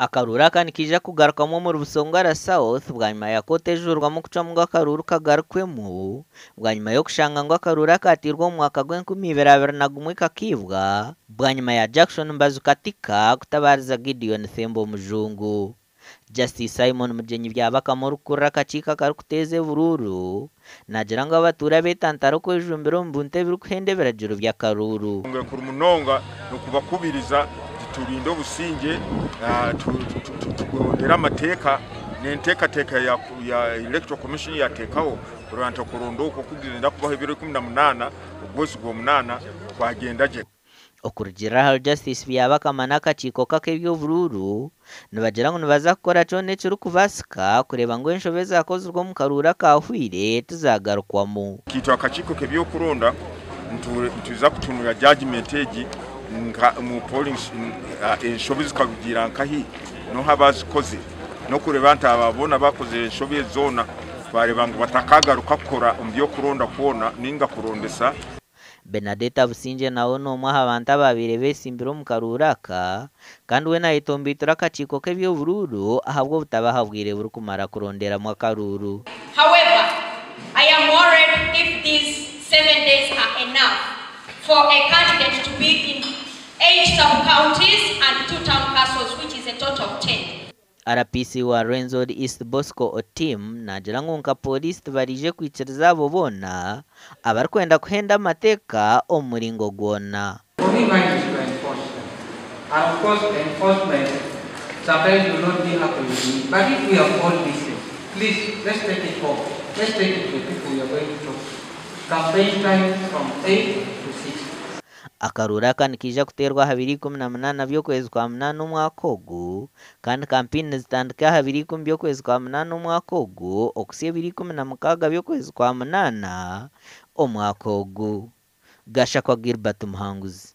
akaruru akanikija kugarukamwo mu rubusonga ra south bwanyuma yakotejurwamo kuca mungo akaruru kagarukwemo bwanyuma yo kushanga ngo akaruru akatirwa mu mwaka gw'1221 kakibwa bwanyuma ya jackson mbazukatika kutabariza gideon thembo mujungu justice simon mugenyi byabakamo rukurura akacika karukuteze bururu nagira ngo abature betantara kwejumbira omu bunte birikuhendeberagiro byakaruru tulinde obusinge uh, tugondere amateeka nenteekateeka ya electoral commission yateekawo lwanti okulonda okwo kugenda kubaho ebiro 18 ogwezi gw'omunana kwagenda gye okurugirira aha justice byaba kama n'akakiiko kak'ebyobururu nibagira ngu nibaza kukora kyona ekirikubasika kureeba ngu enshobe zaakozirwe omu karuura kahwire tuzaagarukwamu kiitu akakiiko k'ebyokulonda nituiza kutunura judgment egi nka mu polling inshobe zikagira nkahi no habazikoze no kureba ntababona bakoze inshobe zona bareba ngo batakagaruka kukora byo kuronda kubona ninga kurondesa Benadeta Businje nawe ni umwe abantu babiri besimbira omu karuraka kandi we nayetombitura akakiiko k'ebyobururu ahabwa obutabaha bwire burikumara kuronderamu akaruru however i am worried if these seven days are enough for a candidate to be in counties and two town castles, which is a total of 10. RPC wa Rwenzori East Bosco Otim nagira nkunka police barije kwicereza abo bona abarikwenda kuhenda amateka omu muringo gwona Campaign time from 8 to 6. akarura kandi kija guterwa habiri ikumi na munana kwezi kwa munana omwaka ogu kandi kampine zitandika habiri byo kwezi kwa munana omwaka ogu okusi ebiri ikumi na mukaaga by'okwezi kwa munana umwaka ogu gashakwa gilbert muhanguzi